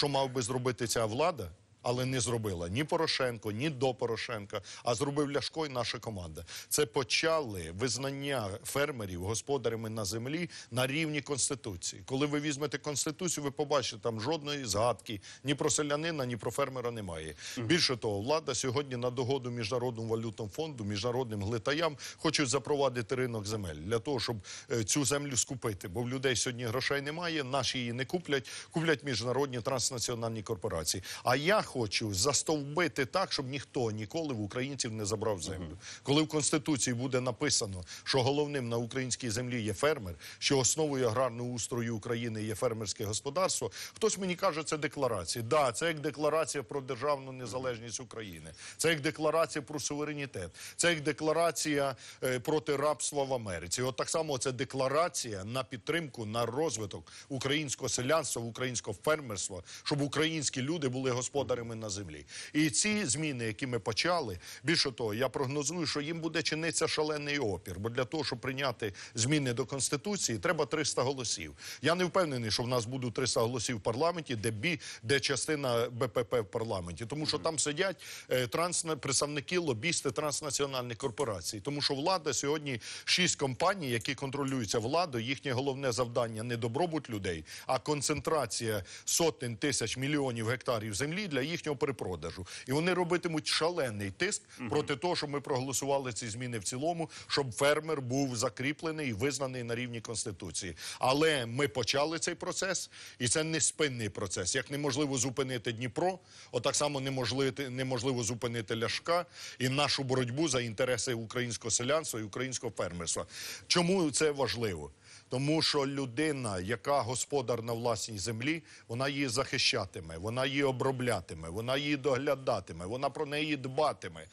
що мав би зробити ця влада, але не зробила ні Порошенко, ні до Порошенка, а зробив Ляшко і наша команда. Це почали визнання фермерів господарями на землі на рівні конституції. Коли ви візьмете конституцію, ви побачите там жодної згадки ні про селянина, ні про фермера немає. Більше того, влада сьогодні на догоду міжнародному валютному фонду, міжнародним глитаям хочуть запровадити ринок земель для того, щоб е, цю землю скупити. Бо в людей сьогодні грошей немає. Наші її не куплять, куплять міжнародні транснаціональні корпорації. А я хочу застовбити так, щоб ніхто ніколи в українців не забрав землю. Uh Коли в конституції буде написано, що головним на українській землі є фермер, що основою аграрного устрою України є фермерське господарство. Хтось мені каже, це декларація. Да, це як декларація про державну незалежність України, це як декларація про суверенітет, це як декларація е, проти рабства в Америці. От так само це декларація на підтримку на розвиток українського селянства, українського фермерства, щоб українські люди були господарями волонтерами на землі. І ці зміни, які ми почали, більше того, я прогнозую, що їм буде чиниться шалений опір. Бо для того, щоб прийняти зміни до конституції, треба 300 голосів. Я не впевнений, що в нас будуть 300 голосів в парламенті, де бі, де частина БПП в парламенті, тому що там сидять е, транс представники, лобісти транснаціональних корпорацій, тому що влада сьогодні шість компаній, які контролюються владою, їхнє головне завдання не добробут людей, а концентрація сотень тисяч мільйонів гектарів землі для їхнього перепродажу, і вони робитимуть шалений тиск проти того, що ми проголосували ці зміни в цілому, щоб фермер був закріплений і визнаний на рівні конституції. Але ми почали цей процес, і це не спинний процес. Як неможливо зупинити Дніпро, отак само неможливо, неможливо зупинити Ляшка і нашу боротьбу за інтереси українського селянства і українського фермерства. Чому це важливо? тому що людина, яка господар на власній землі, вона її захищатиме, вона її оброблятиме, вона її доглядатиме, вона про неї дбатиме.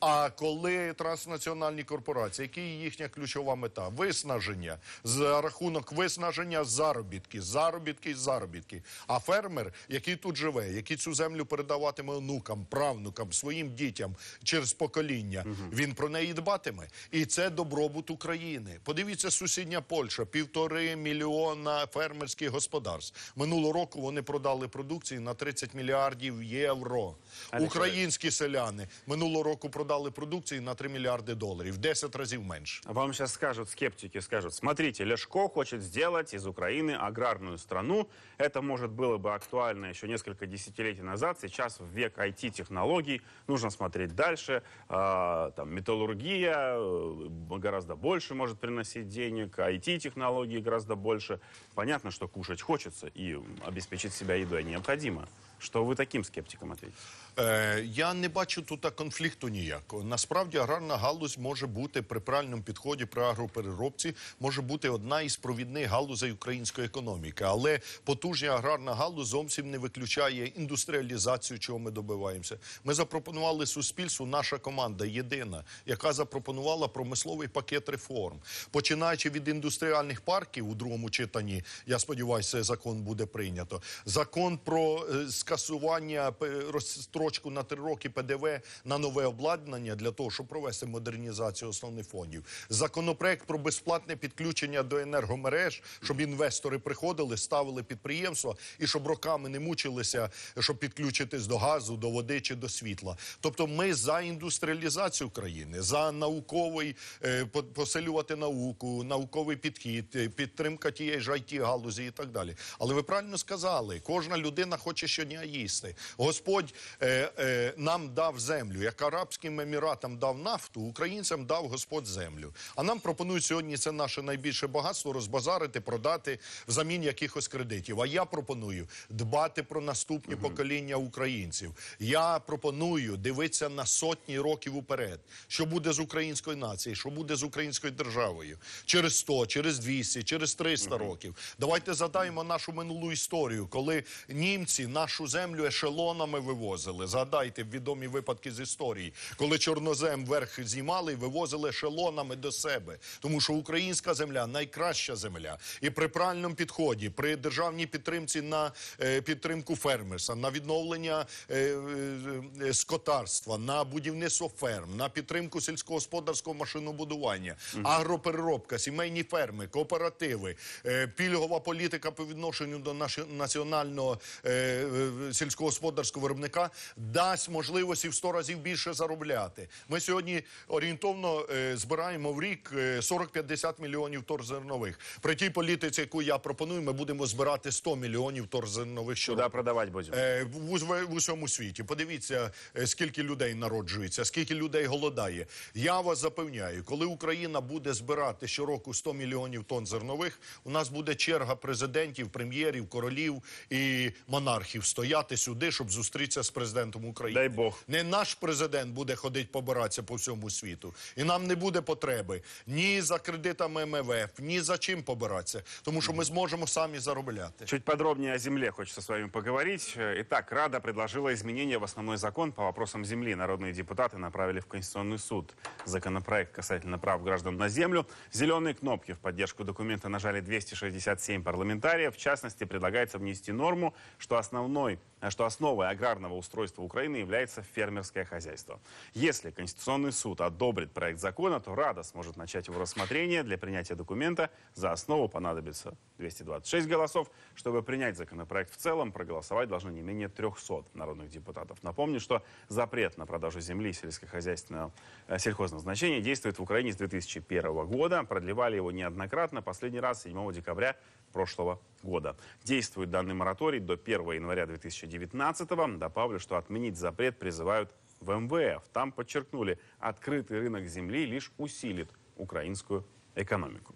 А коли транснаціональні корпорації, які їхня ключова мета виснаження за рахунок виснаження, заробітки, заробітки, заробітки. А фермер, який тут живе, який цю землю передаватиме онукам, правнукам, своїм дітям через покоління, угу. він про неї дбатиме, і це добробут України. Подивіться, сусідня Польща, пів півтори мільйона фермерських господарств. Минулого року вони продали продукції на 30 мільярдів євро. Українські селяни минулого року продали продукції на 3 мільярди доларів, 10 разів менше. Вам сейчас скажут скептики, скажут, смотрите, Лешко хочет сделать из Украины аграрную страну. Это, может, было бы актуально еще несколько десятилетий назад. Сейчас в век IT-технологий нужно смотреть дальше. А, металлургия э, гораздо больше может приносить денег, IT-технологии технологий гораздо больше. Понятно, что кушать хочется и обеспечить себя едой необходимо. Що ви таким скептиком ответите? Е, Я не бачу тут конфлікту ніякого. Насправді аграрна галузь може бути при правильному підході при агропереробці, може бути одна із провідних галузей української економіки. Але потужня аграрна галузь зовсім не виключає індустріалізацію, чого ми добиваємося. Ми запропонували суспільству. Наша команда єдина, яка запропонувала промисловий пакет реформ, починаючи від індустріальних парків у другому читанні. Я сподіваюся, цей закон буде прийнято. Закон про е, скасування е, розстрочку на три роки ПДВ на нове обладнання для того, щоб провести модернізацію основних фондів. Законопроект про безплатне підключення до енергомереж, щоб інвестори приходили, ставили підприємства і щоб роками не мучилися, щоб підключитись до газу, до води чи до світла. Тобто, ми за індустріалізацію країни, за науковий е, посилювати науку, науковий підхід, е, підтримка тієї ж it галузі і так далі. Але ви правильно сказали, кожна людина хоче щодня. Писання їсти. Господь е, е, нам дав землю, як Арабським Еміратам дав нафту, українцям дав Господь землю. А нам пропонують сьогодні це наше найбільше багатство розбазарити, продати взамін якихось кредитів. А я пропоную дбати про наступні покоління українців. Я пропоную дивитися на сотні років уперед, що буде з українською нацією, що буде з українською державою через 100, через 200, через 300 років. Давайте задаємо нашу минулу історію, коли німці нашу нашу землю ешелонами вивозили. Згадайте відомі випадки з історії, коли чорнозем верх знімали і вивозили ешелонами до себе, тому що українська земля найкраща земля, і при правильному підході, при державній підтримці на е, підтримку фермерства, на відновлення е, е, е скотарства, на будівництво ферм, на підтримку сільськогосподарського машинобудування, mm агропереробка, сімейні ферми, кооперативи, е, пільгова політика по відношенню до нашого національного е, е сільськогосподарського виробника дасть можливості в 100 разів більше заробляти. Ми сьогодні орієнтовно е, збираємо в рік 40-50 е, мільйонів тор зернових При тій політиці, яку я пропоную, ми будемо збирати 100 мільйонів торзернових щороку. Куди продавати будемо? Е, в, в усьому світі. Подивіться, скільки людей народжується, скільки людей голодає. Я вас запевняю, коли Україна буде збирати щороку 100 мільйонів тонн зернових, у нас буде черга президентів, прем'єрів, королів і монархів стояти стояти сюди, щоб зустрітися з президентом України. Дай Бог. Не наш президент буде ходити побиратися по всьому світу, і нам не буде потреби ні за кредитами МВФ, ні за чим побиратися, тому що ми зможемо самі заробляти. Чуть подробнее о земле хочется с вами поговорить. Итак, Рада предложила изменения в основной закон по вопросам земли. Народные депутаты направили в Конституционный суд законопроект касательно прав граждан на землю. Зеленые кнопки в поддержку документа нажали 267 парламентариев. В частности, предлагается внести норму, что основной страной, что основой аграрного устройства Украины является фермерское хозяйство. Если Конституционный суд одобрит проект закона, то Рада сможет начать его рассмотрение. Для принятия документа за основу понадобится 226 голосов. Чтобы принять законопроект в целом, проголосовать должно не менее 300 народных депутатов. Напомню, что запрет на продажу земли сельскохозяйственного э, сельхозного значения действует в Украине с 2001 года. Продлевали его неоднократно, последний раз 7 декабря прошлого года. Действует данный мораторий до 1 января 2019 года. Добавлю, что отменить запрет призывают в МВФ. Там подчеркнули, открытый рынок земли лишь усилит украинскую экономику.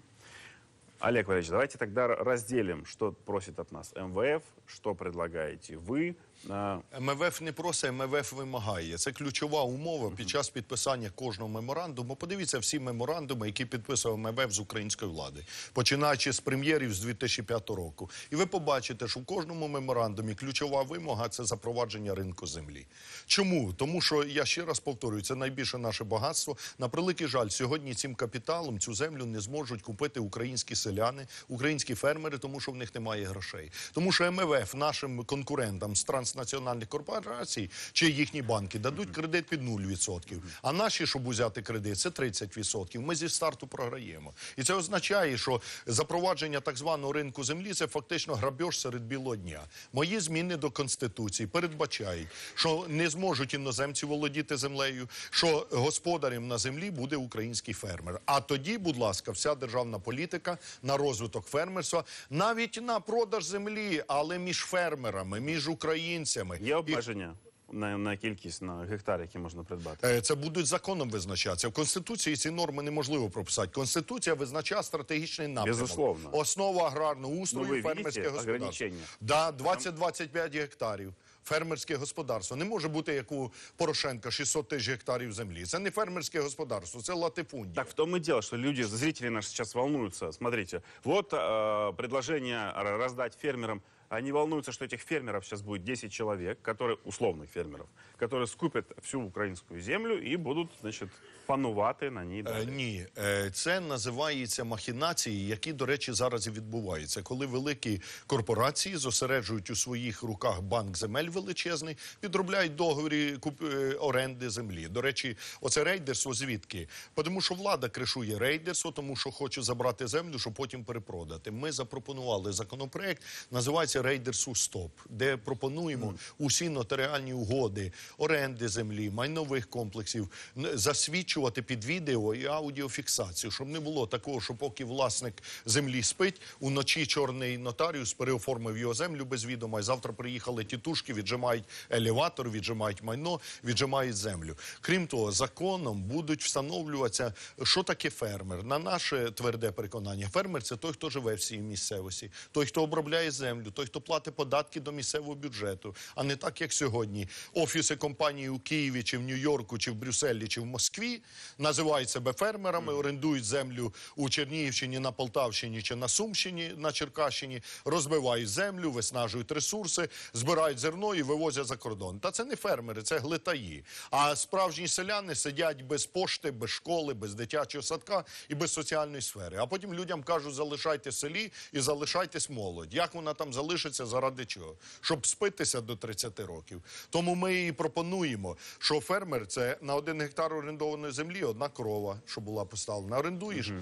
Олег Валерьевич, давайте тогда разделим, что просит от нас МВФ, что предлагаете вы, Е, МВФ не просить, МВФ вимагає. Це ключова умова під час підписання кожного меморандуму. Подивіться всі меморандуми, які підписував МВФ з української влади, починаючи з прем'єрів з 2005 року. І ви побачите, що в кожному меморандумі ключова вимога це запровадження ринку землі. Чому? Тому що я ще раз повторюю, це найбільше наше багатство. На превеликий жаль, сьогодні цим капіталом цю землю не зможуть купити українські селяни, українські фермери, тому що в них немає грошей. Тому що МВФ нашим конкурентам з транс транснаціональних корпорацій чи їхні банки дадуть кредит під 0%. А наші, щоб узяти кредит, це 30%. Ми зі старту програємо. І це означає, що запровадження так званого ринку землі це фактично грабеж серед білого дня. Мої зміни до конституції передбачають, що не зможуть іноземці володіти землею, що господарем на землі буде український фермер. А тоді, будь ласка, вся державна політика на розвиток фермерства, навіть на продаж землі, але між фермерами, між Україною українцями. Є обмеження І... на, на кількість на гектар, які можна придбати. Е, це будуть законом визначатися в конституції. Ці норми неможливо прописати. Конституція визначає стратегічний напрямок. Безусловно. основа аграрного устрою ну, фермерське господарство. Да, 20-25 гектарів. Фермерське господарство не може бути як у Порошенка 600 тисяч гектарів землі. Це не фермерське господарство, це латифунді. Так в том и дело, что люди, зрители наши сейчас волнуются. Смотрите, от э, е, предложение раздать фермерам Они волнуются, что этих фермеров сейчас будет 10 человек, которые, условных фермеров, которые скупят всю українську землю і будуть, значить, панувати на ній. Далі. Е, ні, е, це називається махінації, які, до речі, зараз і відбуваються. Коли великі корпорації зосереджують у своїх руках банк земель величезний, підробляють договорі куп... Е, оренди землі. До речі, оце рейдерство звідки? Тому що влада кришує рейдерство, тому що хоче забрати землю, щоб потім перепродати. Ми запропонували законопроект, називається відбувається рейдерсу СТОП, де пропонуємо усі нотаріальні угоди, оренди землі, майнових комплексів засвідчувати під відео і аудіофіксацію, щоб не було такого, що поки власник землі спить, уночі чорний нотаріус переоформив його землю без відома. і Завтра приїхали тітушки, віджимають елеватор, віджимають майно, віджимають землю. Крім того, законом будуть встановлюватися, що таке фермер. На наше тверде переконання, фермер це той, хто живе в цій місцевості, той, хто обробляє землю, той хто платить податки до місцевого бюджету, а не так, як сьогодні. Офіси компанії у Києві, чи в Нью-Йорку, чи в Брюсселі, чи в Москві називають себе фермерами, орендують землю у Чернігівщині, на Полтавщині чи на Сумщині, на Черкащині, розбивають землю, виснажують ресурси, збирають зерно і вивозять за кордон. Та це не фермери, це глитаї. А справжні селяни сидять без пошти, без школи, без дитячого садка і без соціальної сфери. А потім людям кажуть, залишайте селі і залишайтесь молодь. Як вона там залишиться? залишиться заради чого? Щоб спитися до 30 років. Тому ми і пропонуємо, що фермер це на один гектар орендованої землі одна крова, що була поставлена. Орендуєш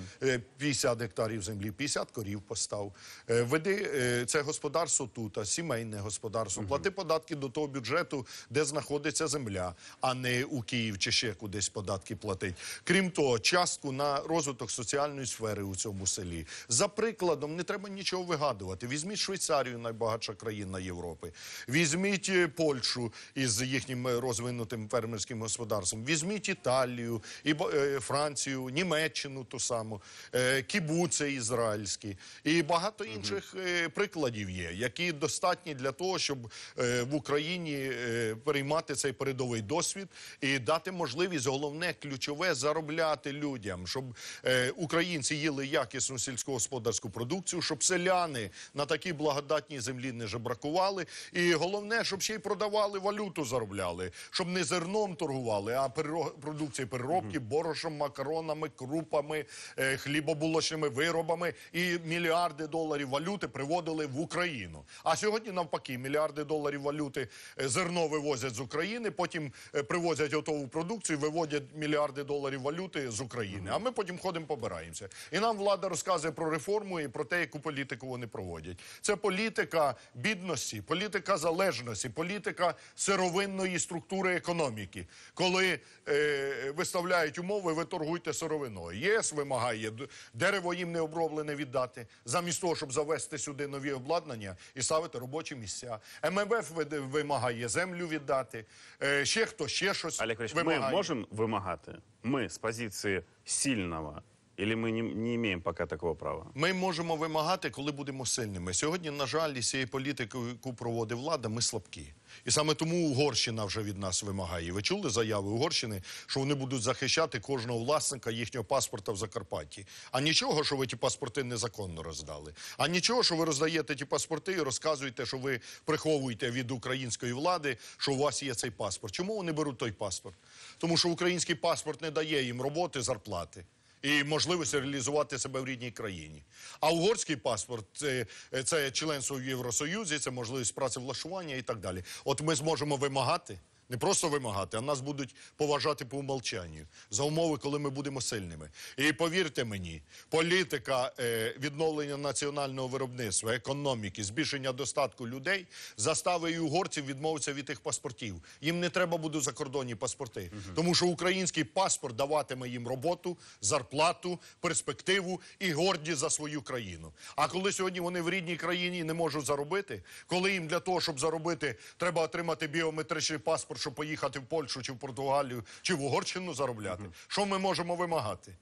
50 е, гектарів землі, 50 корів постав. Е, веди е, це господарство тут, а сімейне господарство. Плати податки до того бюджету, де знаходиться земля, а не у Київ чи ще кудись податки платить. Крім того, частку на розвиток соціальної сфери у цьому селі. За прикладом не треба нічого вигадувати. Візьміть Швейцарію найбагатша країна Європи. Візьміть е, Польщу із їхнім е, розвинутим фермерським господарством. Візьміть Італію, і е, Францію, Німеччину ту саму, Кібуці ізраїльські і багато інших угу. прикладів є, які достатні для того, щоб в Україні приймати цей передовий досвід і дати можливість головне ключове заробляти людям, щоб українці їли якісну сільськогосподарську продукцію, щоб селяни на такій благодатній власній землі не жебракували. І головне, щоб ще й продавали валюту, заробляли, щоб не зерном торгували, а продукції переробки, борошом, макаронами, крупами, е, хлібобулочними виробами і мільярди доларів валюти приводили в Україну. А сьогодні, навпаки, мільярди доларів валюти е, зерно вивозять з України. Потім е, привозять готову продукцію, виводять мільярди доларів валюти з України. А ми потім ходимо, побираємося. І нам влада розказує про реформу і про те, яку політику вони проводять. Це політика політика бідності, політика залежності, політика сировинної структури економіки, коли е, виставляють умови, ви торгуйте сировиною. ЄС вимагає дерево їм не оброблене віддати, замість того, щоб завести сюди нові обладнання і ставити робочі місця. МВФ вимагає землю віддати. Е, ще хто ще щось Але, вимагає. ми можемо вимагати. Ми з позиції сильного Или ми не, не имеем пока такого права? Ми можемо вимагати, коли будемо сильними. Сьогодні, на жаль, із цієї політики, яку проводить влада, ми слабкі. І саме тому Угорщина вже від нас вимагає. Ви чули заяви Угорщини, що вони будуть захищати кожного власника їхнього паспорта в Закарпатті. А нічого, що ви ті паспорти незаконно роздали. А нічого, що ви роздаєте ті паспорти і розказуєте, що ви приховуєте від української влади, що у вас є цей паспорт. Чому вони беруть той паспорт? Тому що український паспорт не дає їм роботи, зарплати і можливість реалізувати себе в рідній країні. А угорський паспорт це, це членство в Євросоюзі, це можливість працевлаштування і так далі. От ми зможемо вимагати. Не просто вимагати, а нас будуть поважати по умолчанню за умови, коли ми будемо сильними. І повірте мені, політика е, відновлення національного виробництва, економіки, збільшення достатку людей застави угорців відмовитися від тих паспортів. Їм не треба будуть закордонні паспорти, тому що український паспорт даватиме їм роботу, зарплату, перспективу і гордість за свою країну. А коли сьогодні вони в рідній країні не можуть заробити, коли їм для того, щоб заробити, треба отримати біометричний паспорт щоб поїхати в Польщу, чи в Португалію, чи в Угорщину заробляти. Що ми можемо вимагати?